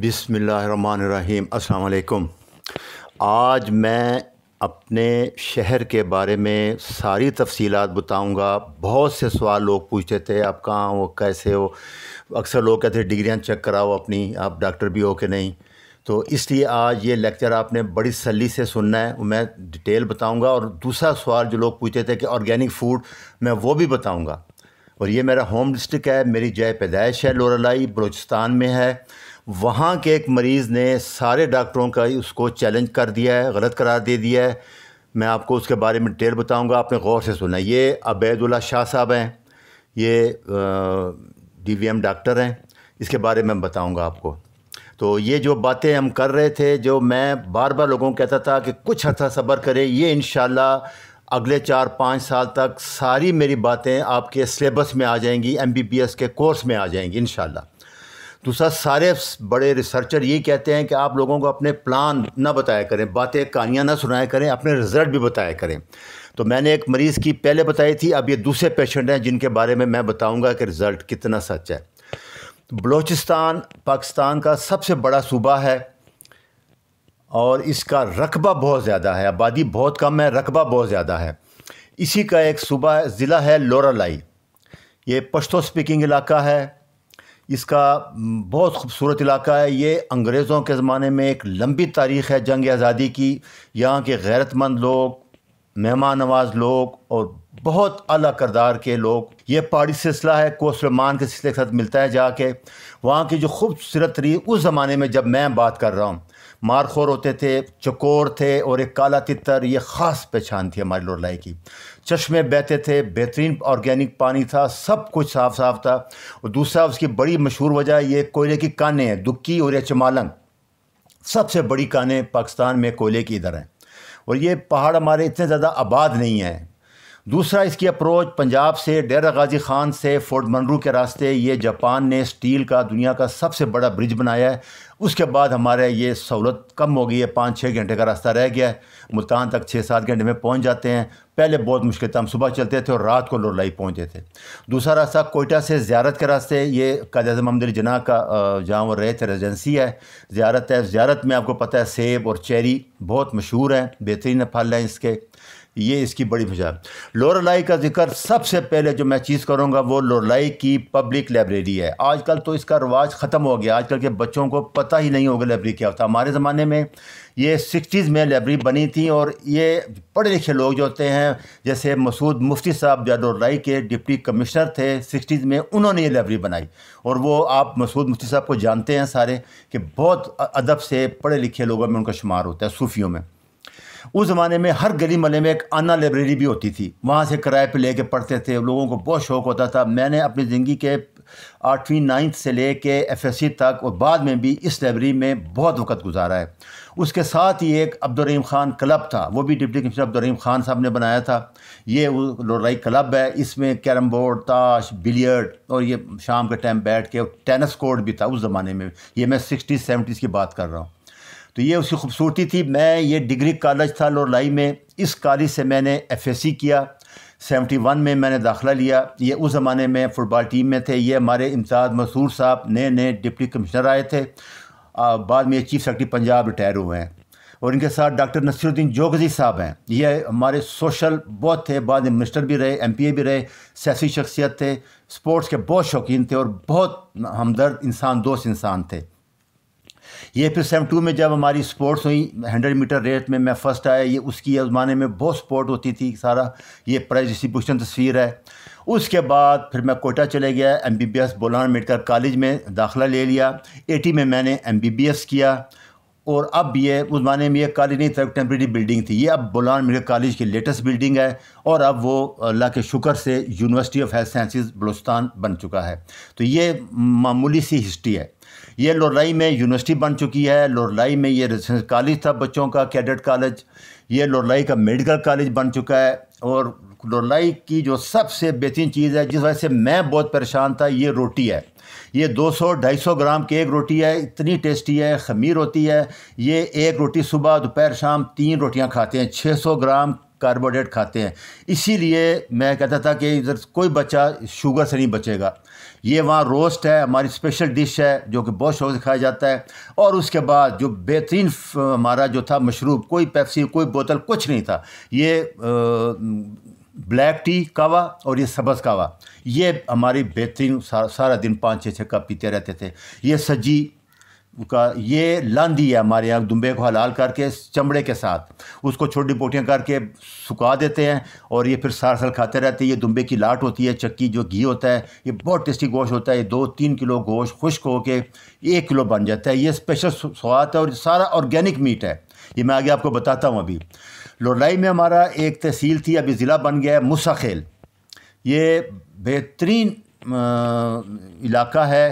बिसमीम् अलकुम आज मैं अपने शहर के बारे में सारी तफसीलात बताऊंगा बहुत से सवाल लोग पूछते थे आप कहाँ हो कैसे हो अक्सर लोग कहते डिग्रियाँ चेक कराओ अपनी आप डॉक्टर भी हो कि नहीं तो इसलिए आज ये लेक्चर आपने बड़ी सली से सुनना है मैं डिटेल बताऊंगा और दूसरा सवाल जो लोग पूछते थे कि ऑर्गेनिक फूड मैं वो भी बताऊँगा और ये मेरा होम डिस्ट्रिक्ट है मेरी जय पैदाइश है लोरलाई बलोचिस्तान में है वहाँ के एक मरीज़ ने सारे डॉक्टरों का उसको चैलेंज कर दिया है गलत करार दे दिया है मैं आपको उसके बारे में डिटेल बताऊँगा आपने गौर से सुना ये अबैदुल्ला शाह साहब हैं ये डीवीएम डॉक्टर हैं इसके बारे में बताऊँगा आपको तो ये जो बातें हम कर रहे थे जो मैं बार बार लोगों को कहता था कि कुछ हद सब्र करें ये इन अगले चार पाँच साल तक सारी मेरी बातें आपके सिलेबस में आ जाएंगी एस के कोर्स में आ जाएंगी इन दूसरा सारे बड़े रिसर्चर ये कहते हैं कि आप लोगों को अपने प्लान ना बताया करें बातें कहानियाँ ना सुनाया करें अपने रिज़ल्ट भी बताया करें तो मैंने एक मरीज़ की पहले बताई थी अब ये दूसरे पेशेंट हैं जिनके बारे में मैं बताऊँगा कि रिज़ल्ट कितना सच है बलूचिस्तान पाकिस्तान का सबसे बड़ा सूबा है और इसका रकबा बहुत ज़्यादा है आबादी बहुत कम है रकबा बहुत ज़्यादा है इसी का एक सूबा ज़िला है लोरालाई ये पश्तो स्पीकिंग इलाका है इसका बहुत खूबसूरत इलाका है ये अंग्रेज़ों के ज़माने में एक लंबी तारीख़ है जंग आज़ादी की यहाँ के गैरतमंद लोग मेहमान नवाज लोग और बहुत अला करदार के लोग ये पहाड़ी सिलसिला है कोसलमान के सिलसिले के साथ मिलता है जाके वहाँ की जो खूबसूरत रही उस ज़माने में जब मैं बात कर रहा हूँ मारखोर होते थे चकोर थे और एक काला तितर ये ख़ास पहचान थी हमारी लोरलाई की चश्मे बहते थे बेहतरीन ऑर्गेनिक पानी था सब कुछ साफ साफ था और दूसरा उसकी बड़ी मशहूर वजह ये कोयले की कानें हैं दुक्की और या चमालंग सबसे बड़ी कानें पाकिस्तान में कोयले की इधर हैं और ये पहाड़ हमारे इतने ज़्यादा आबाद नहीं हैं दूसरा इसकी अप्रोच पंजाब से डेरा गाजी खान से फोर्ट मनरू के रास्ते ये जापान ने स्टील का दुनिया का सबसे बड़ा ब्रिज बनाया है उसके बाद हमारे ये सहूलत कम हो गई है पाँच छः घंटे का रास्ता रह गया है मुल्तान तक छः सात घंटे में पहुंच जाते हैं पहले बहुत मुश्किल था हम सुबह चलते थे और रात को लोरलाई पहुँचते थे दूसरा रास्ता कोयटा से ज़्यारत के रास्ते ये कद अजम अहमद जना का जहाँ वो रहे थे रेजेंसी है ज़्यारत है ज़्यारत में आपको पता है सेब और चेरी बहुत मशहूर हैं बेहतरीन फल हैं इसके ये इसकी बड़ी वजह लोरलाई का जिक्र सबसे पहले जो मैं चीज़ करूँगा वो लोरलाई की पब्लिक लाइब्रेरी है आजकल तो इसका रिवाज ख़त्म हो गया आजकल के बच्चों को पता ही नहीं होगा लाइब्रेरी क्या होता हमारे ज़माने में ये सिक्सटीज़ में लाइब्रेरी बनी थी और ये पढ़े लिखे लोग जो होते हैं जैसे मसूद मुफ्ती साहब जो लोरलाई के डिप्टी कमिश्नर थे सिक्सटीज़ में उन्होंने ये लाइब्रेरी बनाई और वो आप मसूद मुफ्ती साहब को जानते हैं सारे कि बहुत अदब से पढ़े लिखे लोगों में उनका शुमार होता है सूफियों में उस ज़माने में हर गली मले में एक आना लाइब्रेरी भी होती थी वहाँ से किराए पर लेके पढ़ते थे लोगों को बहुत शौक़ होता था मैंने अपनी ज़िंदगी के आठवीं नाइन्थ से ले कर एफ एस सी तक और बाद में भी इस लाइब्रेरी में बहुत वक्त गुजारा है उसके साथ ही एक अब्दुलरीम ख़ान क्लब था वो भी डिप्टी कमिश्नर अब्दुलरहीम ख़ान साहब ने बनाया था ये लोराई क्लब है इसमें कैरम बोर्ड ताश बिलियर्ड और ये शाम के टाइम बैठ के टेनिस कोर्ट भी था उस ज़माने में ये मैं सिक्सटी सेवेंटीज़ की बात कर रहा हूँ तो ये उसकी खूबसूरती थी मैं ये डिग्री कॉलेज था लोरलाई में इस कॉलेज से मैंने एफ एस सी किया सेवेंटी वन में मैंने दाखिला लिया ये उस ज़माने में फ़ुटबॉल टीम में थे ये हमारे इम्ताज़ मसूर साहब नए नए डिप्टी कमिश्नर आए थे बाद में ये चीफ सेक्रेटरी पंजाब रिटायर हुए हैं और इनके साथ डॉक्टर नसीरुद्दीन जोगजी साहब हैं ये हमारे सोशल बहुत थे बाद में मिनिस्टर भी रहे एम पी ए भी रहे सियासी शख्सियत थे स्पोर्ट्स के बहुत शौकीन थे और बहुत हमदर्द इंसान दोस्त इंसान थे ये फिर सेवन टू में जब हमारी स्पोर्ट्स हुई हंड्रेड मीटर रेस में मैं फर्स्ट आया ये उसकी ज़माने में बहुत स्पोर्ट होती थी सारा ये प्राइज डिस्ट्रीब्यूशन तस्वीर है उसके बाद फिर मैं कोटा चले गया M B B S Bolan medical college में दाखिला ले लिया एटी में मैंने एम बी बी एस किया और अब ये उस ज़माने में ये कॉलेज नहीं था टेम्प्रेरी बिल्डिंग थी ये अब बुलान मेडिकल कॉलेज की लेटेस्ट बिल्डिंग है और अब वो अल्लाह के शुक्र से university of health sciences Balochistan बन चुका है तो ये मामूली सी हिस्ट्री है ये लोरलाई में यूनिवर्सिटी बन चुकी है लोरलाई में ये रेजिडेंस कॉलेज था बच्चों का कैडेट कॉलेज ये लोरलाई का मेडिकल कॉलेज बन चुका है और लोरलाई की जो सबसे बेहतरीन चीज़ है जिस वजह से मैं बहुत परेशान था ये रोटी है ये 200-250 ग्राम की एक रोटी है इतनी टेस्टी है खमीर होती है ये एक रोटी सुबह दोपहर शाम तीन रोटियां खाते हैं 600 ग्राम कार्बोहाइड्रेट खाते हैं इसीलिए मैं कहता था कि इधर कोई बच्चा शुगर से नहीं बचेगा ये वहाँ रोस्ट है हमारी स्पेशल डिश है जो कि बहुत शौक से खाया जाता है और उसके बाद जो बेहतरीन हमारा जो था मशरूब कोई पेप्सी कोई बोतल कुछ नहीं था ये आ, ब्लैक टी कावा और ये सबस कावा ये हमारी बेहतरीन सारा, सारा दिन पाँच छः छः कप पीते रहते थे ये सज्जी का ये लांदी है हमारे यहाँ दुम्बे को हलाल करके चमड़े के साथ उसको छोटी बोटियाँ करके सुखा देते हैं और ये फिर सार साल खाते रहते हैं ये दुम्बे की लाट होती है चक्की जो घी होता है ये बहुत टेस्टी गोश्त होता है ये दो तीन किलो गोश्त खुश्क होकर एक किलो बन जाता है ये स्पेशल स्वाद है और सारा ऑर्गेनिक मीट है ये मैं आगे आपको बताता हूँ अभी लोडाई में हमारा एक तहसील थी अभी ज़िला बन गया है मुसाखेल ये बेहतरीन इलाका है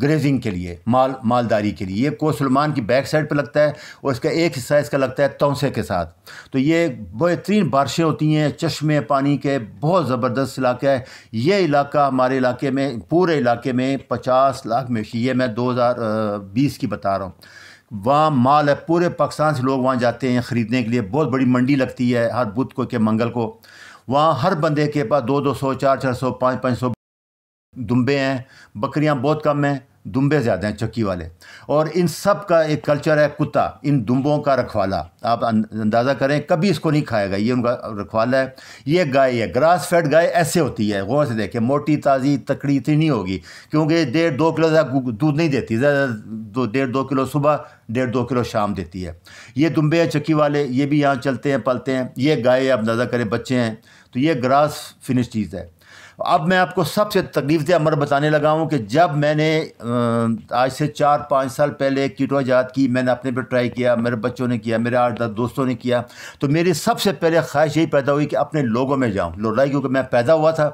ग्रेजिंग के लिए माल मालदारी के लिए ये कोसलमान की बैक साइड पर लगता है और इसका एक हिस्सा इसका लगता है तोसे के साथ तो ये बेहतरीन बारिशें होती हैं चश्मे पानी के बहुत ज़बरदस्त इलाका है ये इलाका हमारे इलाके में पूरे इलाके में पचास लाख मवेशी ये मैं दो हज़ार बीस की बता रहा हूँ वहाँ माल है पूरे पाकिस्तान से लोग वहाँ जाते हैं ख़रीदने के लिए बहुत बड़ी मंडी लगती है हर बुध को के मंगल को वहाँ हर बंदे के पास दो दो सौ चार चार सौ पाँच पाँच सौ दुम्बे हैं बकरियाँ बहुत कम हैं दुम्बे ज़्यादा हैं चक्की वाले और इन सब का एक कल्चर है कुत्ता इन दुम्बों का रखवाला आप अं-, अंदाज़ा करें कभी इसको नहीं खाएगा ये उनका रखवाला है ये गाय है ग्रास फेड गाय ऐसे होती है गौर से देखें मोटी ताज़ी तकड़ी इतनी नहीं होगी क्योंकि डेढ़ दो किलो ज़्यादा दूध नहीं देती ज़्यादा दो डेढ़ दो किलो सुबह डेढ़ दो किलो शाम देती है ये दुम्बे हैं चक्की वाले ये भी यहाँ चलते हैं पलते हैं ये गाय आप अंदाज़ा करें बच्चे हैं तो ये ग्रास फिनिश चीज़ है अब मैं आपको सबसे तकलीफ दे अमर बताने लगा हूँ कि जब मैंने आज से चार पाँच साल पहले कीटो आज़ाद की मैंने अपने पर ट्राई किया मेरे बच्चों ने किया मेरे आठ दस दोस्तों ने किया तो मेरी सबसे पहले ख्वाहिश यही पैदा हुई कि अपने लोगों में जाऊँ लोलाई क्योंकि मैं पैदा हुआ था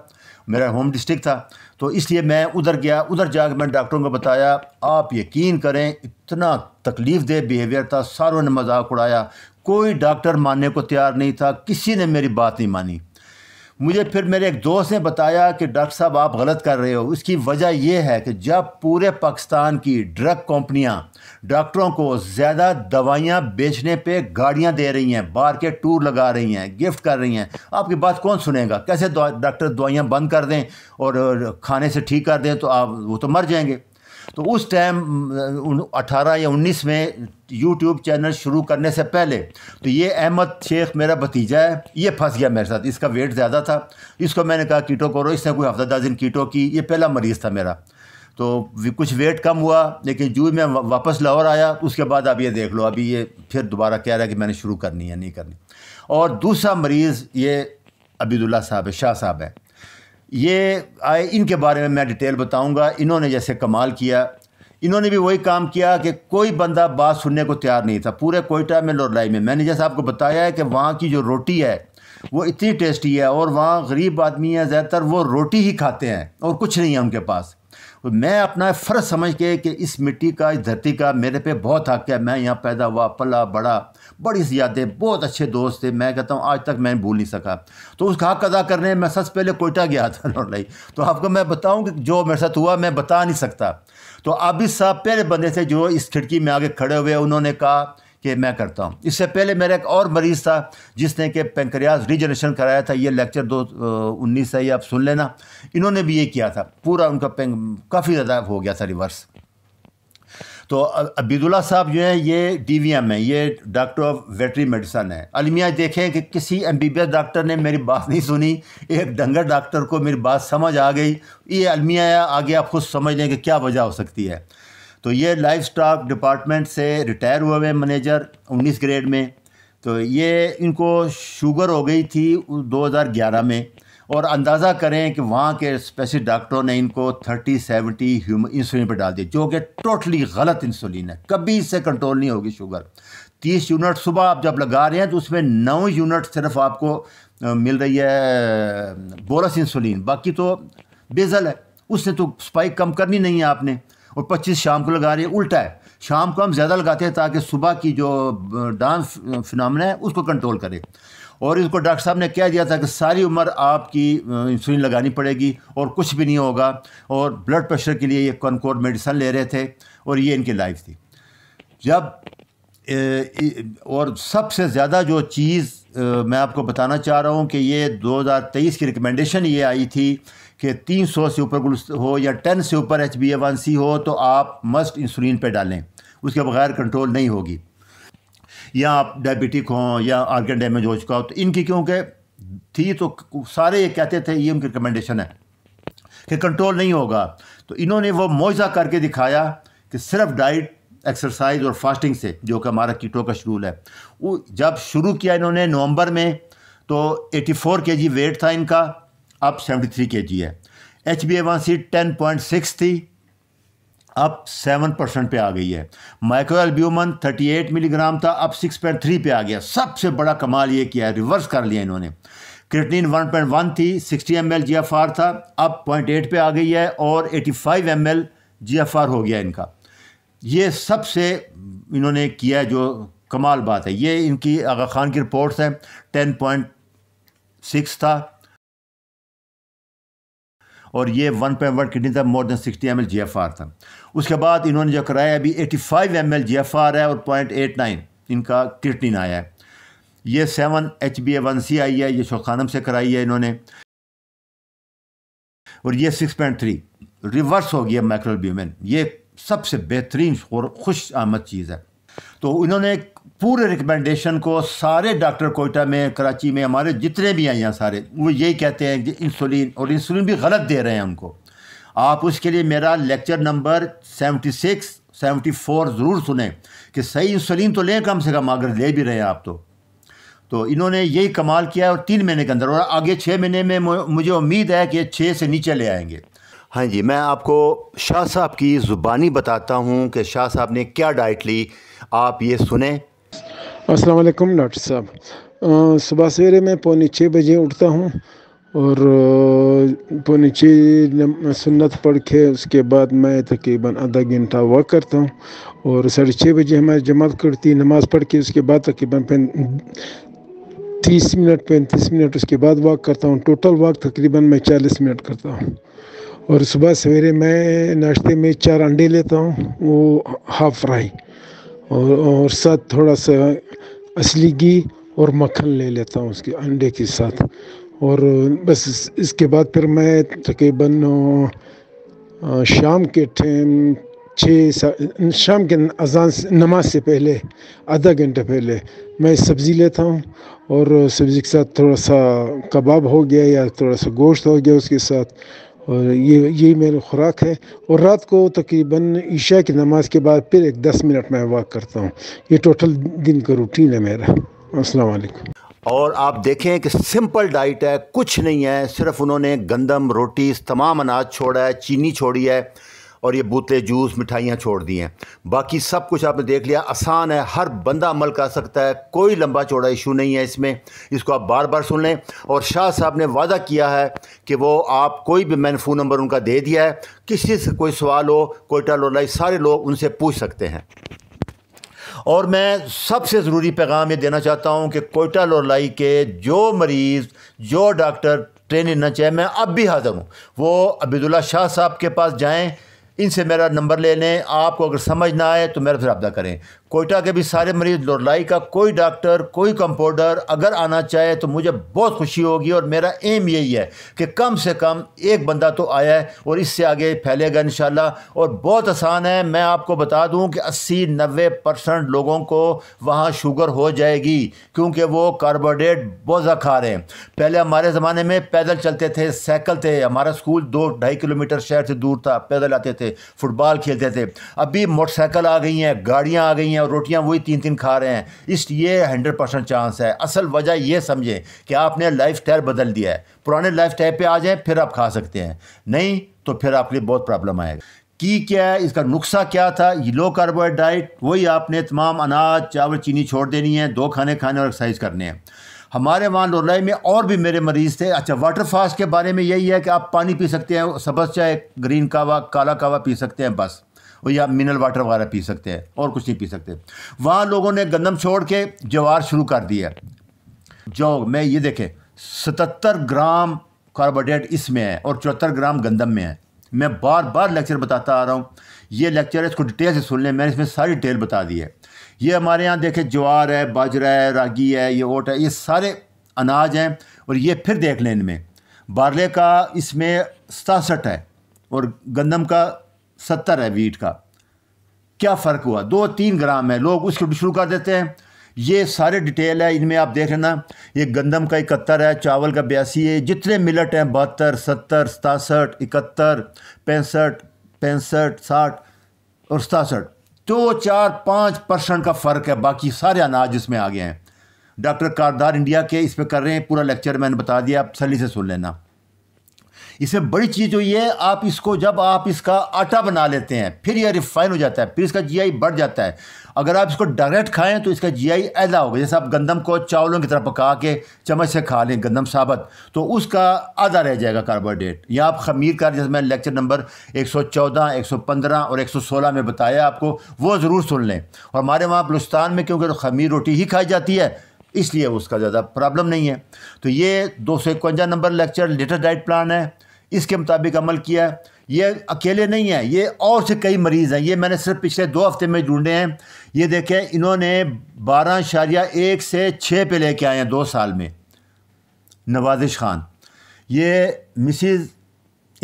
मेरा होम डिस्ट्रिक्ट था तो इसलिए मैं उधर गया उधर जाकर मैंने डॉक्टरों को बताया आप यकीन करें इतना तकलीफ़ दे बिहेवियर था सारों ने मजाक उड़ाया कोई डॉक्टर मानने को तैयार नहीं था किसी ने मेरी बात नहीं मानी मुझे फिर मेरे एक दोस्त ने बताया कि डॉक्टर साहब आप गलत कर रहे हो इसकी वजह यह है कि जब पूरे पाकिस्तान की ड्रग कंपनियां डॉक्टरों को ज़्यादा दवाइयां बेचने पे गाड़ियां दे रही हैं बाहर के टूर लगा रही हैं गिफ्ट कर रही हैं आपकी बात कौन सुनेगा कैसे डॉक्टर दवाइयाँ बंद कर दें और खाने से ठीक कर दें तो आप वो तो मर जाएंगे तो उस टाइम अठारह या उन्नीस में यूट्यूब चैनल शुरू करने से पहले तो ये अहमद शेख मेरा भतीजा है ये फंस गया मेरे साथ इसका वेट ज़्यादा था इसको मैंने कहा कीटो करो इसने कोई हफ्ता दस दिन कीटो की ये पहला मरीज़ था मेरा तो कुछ वेट कम हुआ लेकिन जू में वापस लाहौर आया उसके बाद अब ये देख लो अभी ये फिर दोबारा कह रहा है कि मैंने शुरू करनी है नहीं करनी और दूसरा मरीज़ ये अबीदुल्ला साहब है शाह साहब है ये आए इनके बारे में मैं डिटेल बताऊंगा इन्होंने जैसे कमाल किया इन्होंने भी वही काम किया कि कोई बंदा बात सुनने को तैयार नहीं था पूरे कोयटा में लोरलाई में मैंने जैसा आपको बताया है कि वहाँ की जो रोटी है वो इतनी टेस्टी है और वहाँ गरीब आदमी है ज़्यादातर वो रोटी ही खाते हैं और कुछ नहीं है उनके पास मैं अपना फ़र्ज समझ के कि इस मिट्टी का इस धरती का मेरे पे बहुत हक है मैं यहाँ पैदा हुआ पला बड़ा बड़ी सी यादें बहुत अच्छे दोस्त थे मैं कहता हूँ आज तक मैं भूल नहीं सका तो उसका हक अदा करने मैं सबसे पहले कोयटा गया था नोलाई तो आपको मैं बताऊँ कि जो मेरे साथ हुआ मैं बता नहीं सकता तो आबिद साहब पहले बंदे थे जो इस खिड़की में आगे खड़े हुए उन्होंने कहा कि मैं करता हूँ इससे पहले मेरा एक और मरीज़ था जिसने कि पेंक्रियाज रीजनरेशन कराया था ये लेक्चर दो उन्नीस है ये आप सुन लेना इन्होंने भी ये किया था पूरा उनका काफ़ी ज़्यादा हो गया था रिवर्स तो अबीदुल्ला साहब जो है ये डीवीएम है ये डॉक्टर ऑफ वेटरी मेडिसन है अलमिया देखें कि किसी M B B S doctor ने मेरी बात नहीं सुनी एक डंगर डॉक्टर को मेरी बात समझ आ गई ये अलमिया आगे आप खुद समझ लें कि क्या वजह हो सकती है तो ये लाइफ स्टॉक डिपार्टमेंट से रिटायर हुए हुए मैनेजर उन्नीस ग्रेड में तो ये इनको शुगर हो गई थी ग्यारह में और अंदाज़ा करें कि वहाँ के स्पेशल डॉक्टरों ने इनको थर्टी सेवेंटी इंसुलिन पर डाल दिया जो कि टोटली गलत इंसुलिन है कभी इससे कंट्रोल नहीं होगी शुगर तीस यूनिट सुबह आप जब लगा रहे हैं तो उसमें नौ यूनिट सिर्फ आपको मिल रही है बोरस इंसुलिन बाकी तो बेजल है उसने तो स्पाइक कम करनी नहीं है आपने और 25 शाम को लगा रही है उल्टा है शाम को हम ज़्यादा लगाते हैं ताकि सुबह की जो डांस फिनमिना है उसको कंट्रोल करें और इसको डॉक्टर साहब ने कह दिया था कि सारी उम्र आपकी इंसुलिन लगानी पड़ेगी और कुछ भी नहीं होगा और ब्लड प्रेशर के लिए ये कनकोर मेडिसन ले रहे थे और ये इनकी लाइफ थी जब और सबसे ज़्यादा जो चीज़ मैं आपको बताना चाह रहा हूँ कि ये 2023 की रिकमेंडेशन ये आई थी कि 300 से ऊपर हो या 10 से ऊपर H B A one C हो तो आप मस्ट इंसुलिन पे डालें उसके बगैर कंट्रोल नहीं होगी या आप डायबिटिक हों या आर्गन डैमेज हो चुका हो तो इनकी क्योंकि थी तो सारे ये कहते थे ये उनकी रिकमेंडेशन है कि कंट्रोल नहीं होगा तो इन्होंने वो मुआवजा करके दिखाया कि सिर्फ डाइट एक्सरसाइज और फास्टिंग से जो कि हमारा कीटो का शेड्यूल है वो जब शुरू किया इन्होंने नवंबर में तो 84 फोर के जी वेट था इनका अब 73 थ्री के जी है H B A one C ten point six थी अब सेवन परसेंट पर आ गई है micro albumin thirty eight milligram था अब सिक्स पॉइंट थ्री पर आ गया सबसे बड़ा कमाल ये किया है रिवर्स कर लिया इन्होंने क्रिटनिन वन थी sixty M L G F R था अब पॉइंट एट पर आ गई है और eighty five M L G F R हो गया इनका ये सबसे इन्होंने किया जो कमाल बात है ये इनकी आगा खान की रिपोर्ट है टेन पॉइंट सिक्स था और ये वन किडनी था more than sixty M L G F R था उसके बाद इन्होंने जो कराया अभी 85 five M L G F R है और 0.89 इनका क्रिटिन आया है ये seven H B A one C आई है ये शोखानम से कराई है इन्होंने और ये सिक्स पॉइंट थ्री रिवर्स हो गया माइक्रोब्यूमिन ये सबसे बेहतरीन और खुश आमद चीज़ है तो उन्होंने पूरे रिकमेंडेशन को सारे डॉक्टर कोयटा में कराची में हमारे जितने भी हैं यहाँ सारे वो यही कहते हैं कि इंसुलिन और इंसुलिन भी गलत दे रहे हैं उनको आप उसके लिए मेरा lecture number seventy six seventy four ज़रूर सुने कि सही इंसुलिन तो लें कम से कम अगर ले भी रहे हैं आप तो तो इन्होंने यही कमाल किया है और तीन महीने के अंदर और आगे छः महीने में मुझे उम्मीद है कि छः से नीचे ले आएंगे हाँ जी मैं आपको शाह साहब की ज़ुबानी बताता हूँ कि शाह साहब ने क्या डाइट ली आप ये सुने असलकम डॉक्टर साहब सुबह सवेरे मैं पौने छः बजे उठता हूँ और नीचे सुन्नत पढ़ के उसके बाद मैं तकरीबन आधा घंटा वॉक करता हूँ और साढ़े छः बजे हमारी जमात करती नमाज़ पढ़ के उसके बाद तकरीबन तीस मिनट पैंतीस मिनट उसके बाद वॉक करता हूँ टोटल वॉक तकरीबन मैं चालीस मिनट करता हूँ और सुबह सवेरे मैं नाश्ते में चार अंडे लेता हूँ वो हाफ फ्राई और, और साथ थोड़ा सा असली घी और मक्खन ले लेता हूँ उसके अंडे के साथ और बस इसके बाद फिर मैं तकरीबन शाम के टाइम छः शाम के अजान नमाज से पहले आधा घंटे पहले मैं सब्ज़ी लेता हूँ और सब्ज़ी के साथ थोड़ा सा कबाब हो गया या थोड़ा सा गोश्त हो गया उसके साथ और ये यही मेरी खुराक है और रात को तकरीबन ईशा की नमाज़ के बाद फिर एक दस मिनट में वॉक करता हूँ ये टोटल दिन का रूटीन है मेरा असलकम और आप देखें कि सिंपल डाइट है कुछ नहीं है सिर्फ उन्होंने गंदम रोटी तमाम अनाज छोड़ा है चीनी छोड़ी है और ये बूते जूस मिठाइयाँ छोड़ दी हैं बाकी सब कुछ आपने देख लिया आसान है हर बंदा अमल कर सकता है कोई लंबा चौड़ा इशू नहीं है इसमें इसको आप बार बार सुन लें और शाह साहब ने वादा किया है कि वो आप कोई भी मैंने फ़ोन नंबर उनका दे दिया है किसी से कोई सवाल हो कोई टल सारे लोग उनसे पूछ सकते हैं और मैं सबसे ज़रूरी पैगाम ये देना चाहता हूँ कि कोयटा लोलाई के जो मरीज़ जो डॉक्टर ट्रेनिंग ना चाहे मैं अब भी हाज़िर हूँ वो अबिदुल्ला शाह साहब के पास जाएँ इनसे मेरा नंबर ले लें आपको अगर समझ ना आए तो मेरे से रबा करें कोयटा के भी सारे मरीज लोरलाई का कोई डॉक्टर कोई कंपाउंडर अगर आना चाहे तो मुझे बहुत खुशी होगी और मेरा एम यही है कि कम से कम एक बंदा तो आया है और इससे आगे फैलेगा इन और बहुत आसान है मैं आपको बता दूं कि 80-90 परसेंट लोगों को वहाँ शुगर हो जाएगी क्योंकि वो कार्बोडेट बहुत खा रहे हैं पहले हमारे ज़माने में पैदल चलते थे साइकिल थे हमारा स्कूल दो ढाई किलोमीटर शहर से दूर था पैदल आते थे फुटबॉल खेलते थे अभी मोटरसाइकिल आ गई हैं गाड़ियाँ आ गई हैं हैं और रोटियां वही तीन तीन खा रहे हैं इस ये हंड्रेड परसेंट चांस है असल वजह ये समझें कि आपने लाइफ स्टाइल बदल दिया है पुराने लाइफ स्टाइल पर आ जाएँ फिर आप खा सकते हैं नहीं तो फिर आपके लिए बहुत प्रॉब्लम आएगा की क्या है इसका नुस्खा क्या था ये लो कार्बोहाइड डाइट वही आपने तमाम अनाज चावल चीनी छोड़ देनी है दो खाने खाने और एक्सरसाइज करने हैं हमारे वहाँ लोलाई में और भी मेरे मरीज़ थे अच्छा वाटर फास्ट के बारे में यही है कि आप पानी पी सकते हैं सबस चाहे ग्रीन कावा काला कावा पी सकते हैं बस और या मिनरल वाटर वगैरह पी सकते हैं और कुछ नहीं पी सकते वहाँ लोगों ने गंदम छोड़ के जवार शुरू कर दिया जो मैं ये देखें सतहत्तर ग्राम कार्बोहाइड्रेट इसमें है और चौहत्तर ग्राम गंदम में है मैं बार बार लेक्चर बताता आ रहा हूँ ये लेक्चर है इसको डिटेल से सुन लें मैंने इसमें सारी डिटेल बता दी है ये हमारे यहाँ देखें ज्वार है बाजरा है रागी है ये ओट है ये सारे अनाज हैं और ये फिर देख लें इनमें बारले का इसमें सतासठ है और गंदम का सत्तर है वीट का क्या फ़र्क हुआ दो तीन ग्राम है लोग उसको शुरू कर देते हैं ये सारे डिटेल है इनमें आप देख लेना ये गंदम का इकहत्तर है चावल का बयासी है जितने मिलट हैं बहत्तर सत्तर सतासठ इकहत्तर पैंसठ पैंसठ साठ और सतासठ दो चार पाँच परसेंट का फ़र्क है बाकी सारे अनाज इसमें आ गए हैं डॉक्टर कारदार इंडिया के इस पर कर रहे हैं पूरा लेक्चर मैंने बता दिया आप सली से सुन लेना इसमें बड़ी चीज़ जो तो ये आप इसको जब आप इसका आटा बना लेते हैं फिर यह रिफाइन हो जाता है फिर इसका जीआई बढ़ जाता है अगर आप इसको डायरेक्ट खाएं तो इसका जीआई ऐदा होगा जैसे आप गंदम को चावलों की तरह पका के चम्मच से खा लें गंदम साबत तो उसका आधा रह जाएगा कार्बोहाइड्रेट या आप खमीर का जैसे मैं लेक्चर नंबर 114, 115 और 116 में बताया आपको वो ज़रूर सुन लें और हमारे वहाँ बलुस्तान में क्योंकि तो खमीर रोटी ही खाई जाती है इसलिए उसका ज़्यादा प्रॉब्लम नहीं है तो ये दो सौ इक्वंजा number lecture latest diet plan है इसके मुताबिक अमल किया है ये अकेले नहीं है ये और से कई मरीज़ हैं ये मैंने सिर्फ पिछले दो हफ्ते में ढूंढे हैं ये देखें इन्होंने बारह शारिया एक से छः पे लेके आए हैं दो साल में नवाजिश खान ये मिसिज़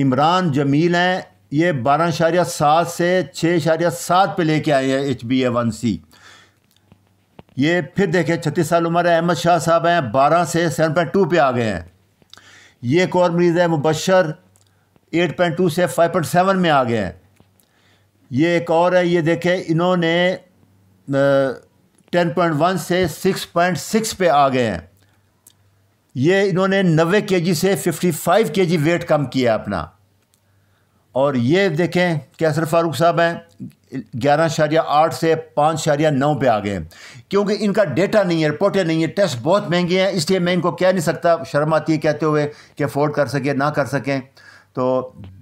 इमरान जमील हैं ये बारह शारिया सात से छः शारिया सात ले लेके आए हैं H B A one C ये फिर देखें छत्तीस साल उम्र है अहमद शाह साहब हैं बारह से सेवन पॉइंट टू पर आ गए हैं ये एक और मरीज़ है मुबशर 8.2 से 5.7 में आ गए हैं ये एक और है ये देखें इन्होंने 10.1 से 6.6 पे आ गए हैं ये इन्होंने 90 जी से 55 जी वेट कम किया अपना और ये देखें कैसर फारूक साहब हैं ग्यारह शारिया आठ से पाँच शारिया नौ पे आ गए क्योंकि इनका डेटा नहीं है रिपोर्टें नहीं है टेस्ट बहुत महंगे हैं इसलिए मैं इनको कह नहीं सकता शर्म आती है कहते हुए कि अफोर्ड कर सकें ना कर सकें तो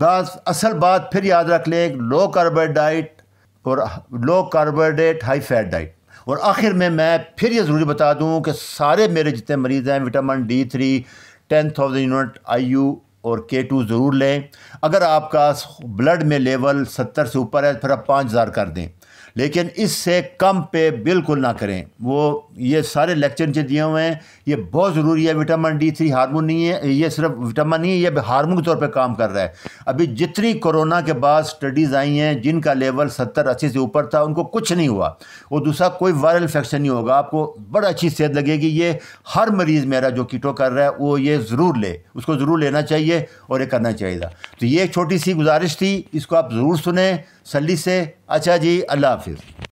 बस असल बात फिर याद रख लें लो कार्बोड डाइट और low carbohydrate high fat diet और आखिर में मैं फिर ये ज़रूरी बता दूँ कि सारे मेरे जितने मरीज़ हैं vitamin D three ten thousand unit I U और के टू ज़रूर लें अगर आपका ब्लड में लेवल सत्तर से ऊपर है फिर आप पाँच हज़ार कर दें लेकिन इससे कम पे बिल्कुल ना करें वो ये सारे लेक्चर जो दिए हुए हैं ये बहुत ज़रूरी है विटामिन डी थ्री हारमोन नहीं है ये सिर्फ विटामिन नहीं है ये हारमोन के तौर पे काम कर रहा है अभी जितनी कोरोना के बाद स्टडीज़ आई हैं जिनका लेवल सत्तर अस्सी से ऊपर था उनको कुछ नहीं हुआ और दूसरा कोई वायरल इन्फेक्शन नहीं होगा आपको बड़ा अच्छी सेहत लगेगी ये हर मरीज़ मेरा जो कीटो कर रहा है वो ये ज़रूर ले उसको ज़रूर लेना चाहिए और ये करना चाहिए तो ये एक छोटी सी गुजारिश थी इसको आप ज़रूर सुने सली से अच्छा जी अल्लाह हाफिज़